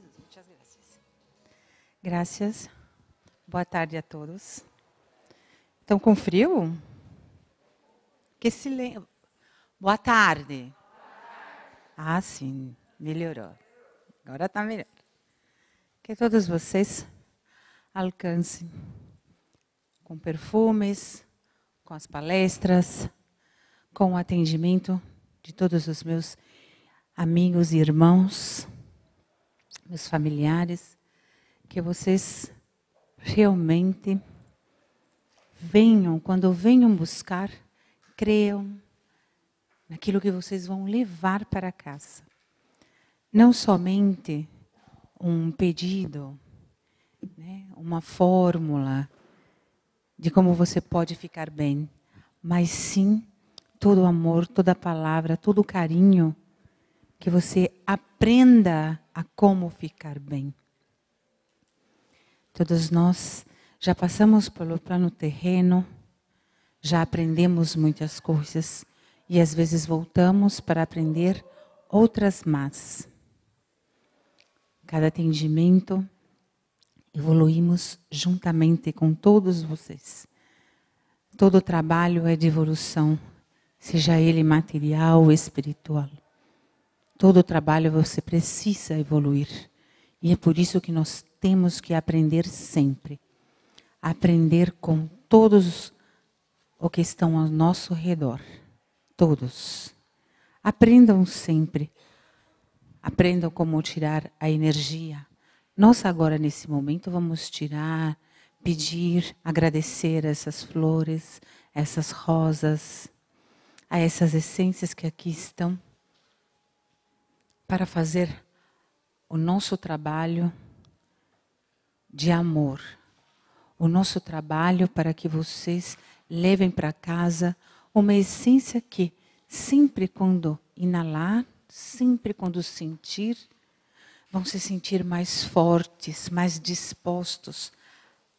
Jesús, muchas gracias. Boa tarde a todos. Estão com frio? Que silêncio. Boa tarde. Ah, sim, melhorou. Agora está melhor. Que todos vocês alcancem com perfumes, com as palestras, com o atendimento de todos os meus amigos e irmãos meus familiares, que vocês realmente venham, quando venham buscar, creiam naquilo que vocês vão levar para casa. Não somente um pedido, né, uma fórmula de como você pode ficar bem, mas sim todo o amor, toda a palavra, todo o carinho que você aprenda a como ficar bem. Todos nós já passamos pelo plano terreno, já aprendemos muitas coisas e às vezes voltamos para aprender outras mais. Cada atendimento evoluímos juntamente com todos vocês. Todo trabalho é de evolução, seja ele material ou espiritual. Todo trabalho você precisa evoluir. E é por isso que nós temos que aprender sempre. Aprender com todos o que estão ao nosso redor. Todos. Aprendam sempre. Aprendam como tirar a energia. Nós agora, nesse momento, vamos tirar, pedir, agradecer essas flores, essas rosas, a essas essências que aqui estão para fazer o nosso trabalho de amor, o nosso trabalho para que vocês levem para casa uma essência que sempre quando inalar, sempre quando sentir, vão se sentir mais fortes, mais dispostos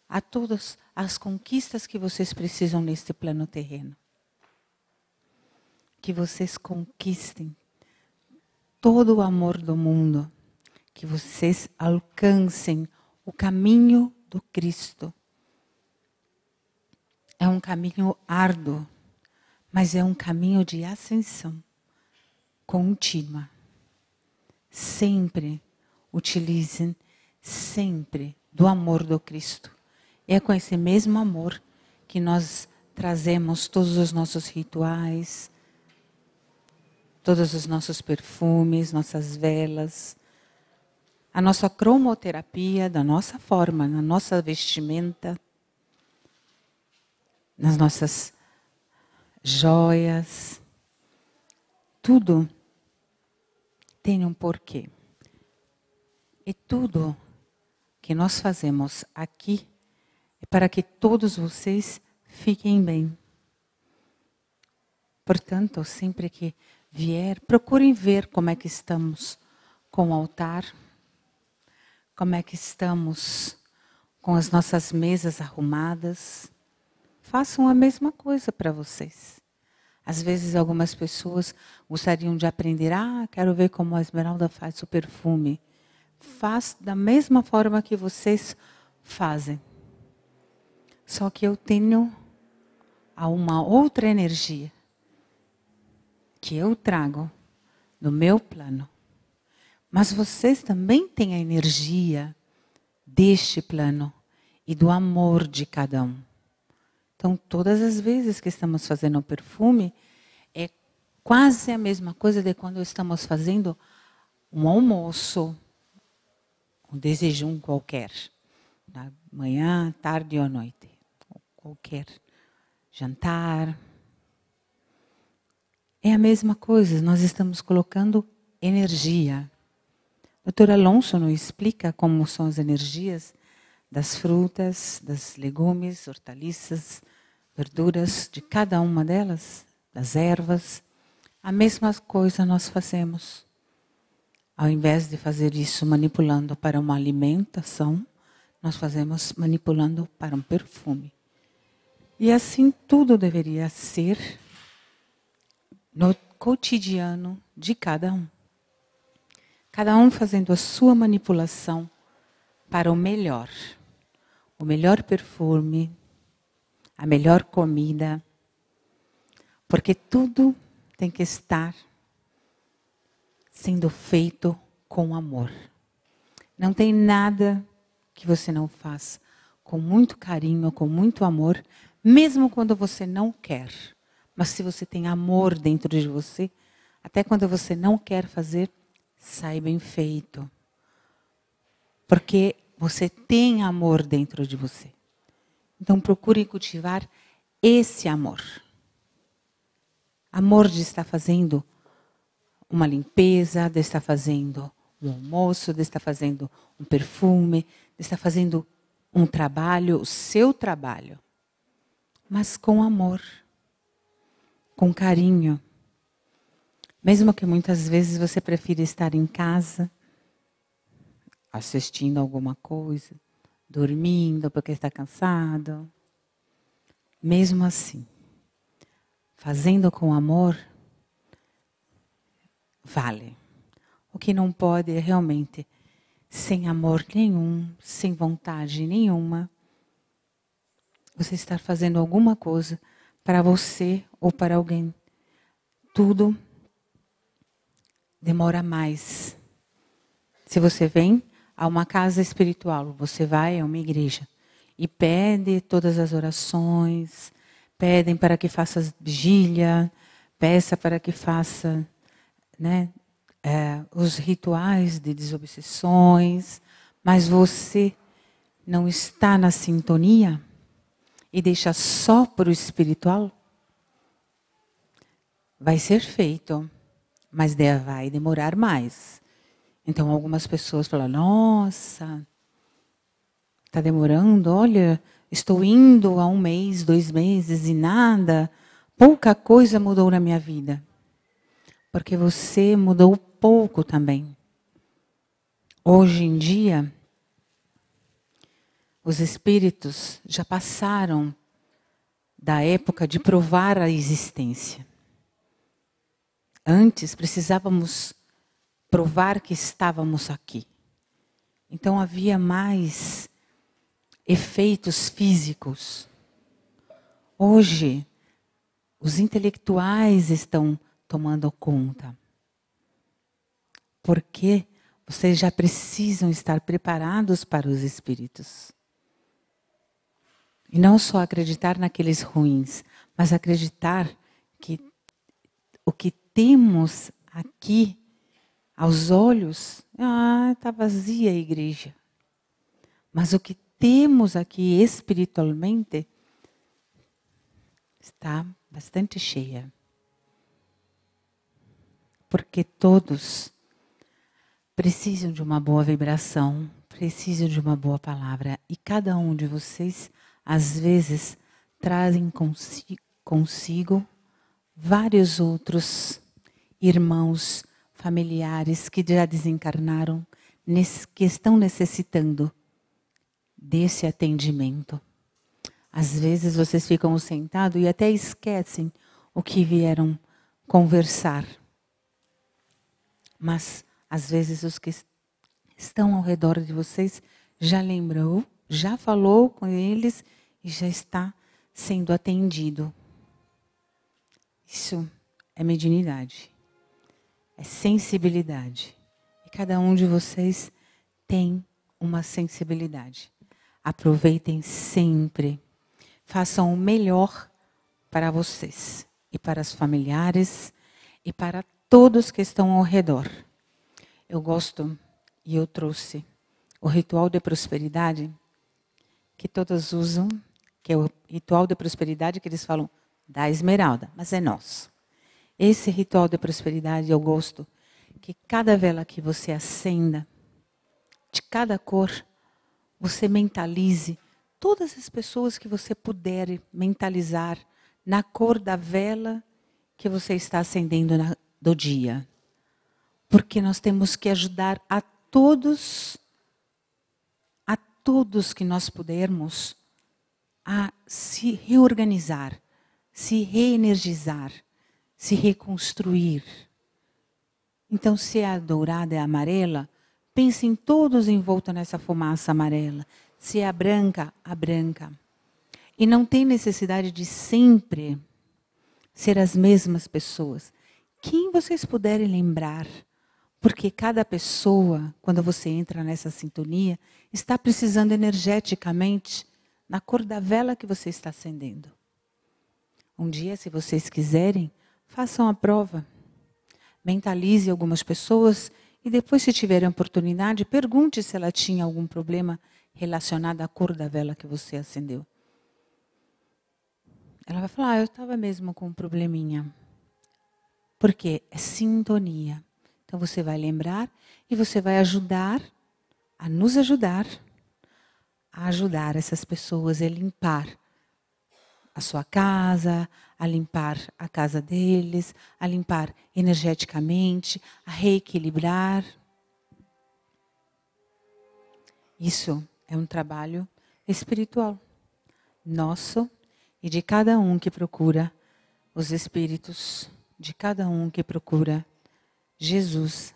a todas as conquistas que vocês precisam neste plano terreno. Que vocês conquistem todo o amor do mundo, que vocês alcancem o caminho do Cristo. É um caminho árduo, mas é um caminho de ascensão contínua. Sempre utilizem, sempre, do amor do Cristo. É com esse mesmo amor que nós trazemos todos os nossos rituais, todos os nossos perfumes, nossas velas, a nossa cromoterapia da nossa forma, na nossa vestimenta, nas nossas joias, tudo tem um porquê. E tudo que nós fazemos aqui é para que todos vocês fiquem bem. Portanto, sempre que vier, procurem ver como é que estamos com o altar, como é que estamos com as nossas mesas arrumadas. Façam a mesma coisa para vocês. Às vezes, algumas pessoas gostariam de aprender. Ah, quero ver como a esmeralda faz o perfume. Faz da mesma forma que vocês fazem. Só que eu tenho uma outra energia que eu trago do meu plano. Mas vocês também têm a energia deste plano e do amor de cada um. Então, todas as vezes que estamos fazendo o perfume, é quase a mesma coisa de quando estamos fazendo um almoço, um desejum qualquer, da manhã, tarde ou noite, qualquer jantar, é a mesma coisa, nós estamos colocando energia. Dr. Alonso nos explica como são as energias das frutas, das legumes, hortaliças, verduras, de cada uma delas, das ervas. A mesma coisa nós fazemos. Ao invés de fazer isso manipulando para uma alimentação, nós fazemos manipulando para um perfume. E assim tudo deveria ser no cotidiano de cada um. Cada um fazendo a sua manipulação para o melhor. O melhor perfume, a melhor comida, porque tudo tem que estar sendo feito com amor. Não tem nada que você não faça com muito carinho, com muito amor, mesmo quando você não quer. Mas se você tem amor dentro de você, até quando você não quer fazer, sai bem feito. Porque você tem amor dentro de você. Então procure cultivar esse amor. Amor de estar fazendo uma limpeza, de estar fazendo um almoço, de estar fazendo um perfume, de estar fazendo um trabalho, o seu trabalho, mas com amor com carinho. Mesmo que muitas vezes você prefira estar em casa, assistindo alguma coisa, dormindo porque está cansado. Mesmo assim, fazendo com amor, vale. O que não pode é realmente, sem amor nenhum, sem vontade nenhuma, você estar fazendo alguma coisa para você ou para alguém. Tudo demora mais. Se você vem a uma casa espiritual, você vai a uma igreja e pede todas as orações, pedem para que faça vigília, peça para que faça né, é, os rituais de desobsessões, mas você não está na sintonia, e deixa só para o espiritual? Vai ser feito, mas vai demorar mais. Então algumas pessoas falam: Nossa, está demorando. Olha, estou indo há um mês, dois meses e nada. Pouca coisa mudou na minha vida, porque você mudou pouco também. Hoje em dia os espíritos já passaram da época de provar a existência. Antes precisávamos provar que estávamos aqui. Então havia mais efeitos físicos. Hoje, os intelectuais estão tomando conta. Porque vocês já precisam estar preparados para os espíritos. E não só acreditar naqueles ruins, mas acreditar que o que temos aqui aos olhos, ah, está vazia a igreja. Mas o que temos aqui espiritualmente está bastante cheia. Porque todos precisam de uma boa vibração, precisam de uma boa palavra. E cada um de vocês às vezes trazem consigo, consigo vários outros irmãos, familiares que já desencarnaram, que estão necessitando desse atendimento. Às vezes vocês ficam sentados e até esquecem o que vieram conversar. Mas às vezes os que estão ao redor de vocês já lembrou, já falou com eles e já está sendo atendido. Isso é mediunidade, é sensibilidade. E cada um de vocês tem uma sensibilidade. Aproveitem sempre. Façam o melhor para vocês e para os familiares e para todos que estão ao redor. Eu gosto e eu trouxe o ritual de prosperidade que todas usam que é o ritual da prosperidade que eles falam da esmeralda, mas é nosso. Esse ritual da prosperidade eu gosto que cada vela que você acenda, de cada cor, você mentalize todas as pessoas que você puder mentalizar na cor da vela que você está acendendo na, do dia. Porque nós temos que ajudar a todos, a todos que nós pudermos, a se reorganizar, se reenergizar, se reconstruir. Então, se é a dourada é amarela, pense em todos envoltos nessa fumaça amarela. Se é a branca, a branca. E não tem necessidade de sempre ser as mesmas pessoas. Quem vocês puderem lembrar, porque cada pessoa, quando você entra nessa sintonia, está precisando energeticamente na cor da vela que você está acendendo. Um dia, se vocês quiserem, façam a prova. Mentalize algumas pessoas e depois, se tiverem oportunidade, pergunte se ela tinha algum problema relacionado à cor da vela que você acendeu. Ela vai falar: ah, eu estava mesmo com um probleminha. Porque é sintonia. Então você vai lembrar e você vai ajudar a nos ajudar a ajudar essas pessoas a limpar a sua casa, a limpar a casa deles, a limpar energeticamente, a reequilibrar. Isso é um trabalho espiritual nosso e de cada um que procura os espíritos, de cada um que procura Jesus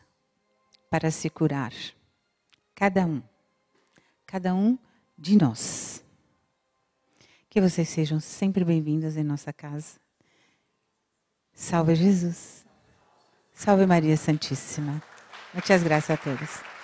para se curar. Cada um. Cada um de nós. Que vocês sejam sempre bem-vindos em nossa casa. Salve Jesus. Salve Maria Santíssima. Muitas graças a todos.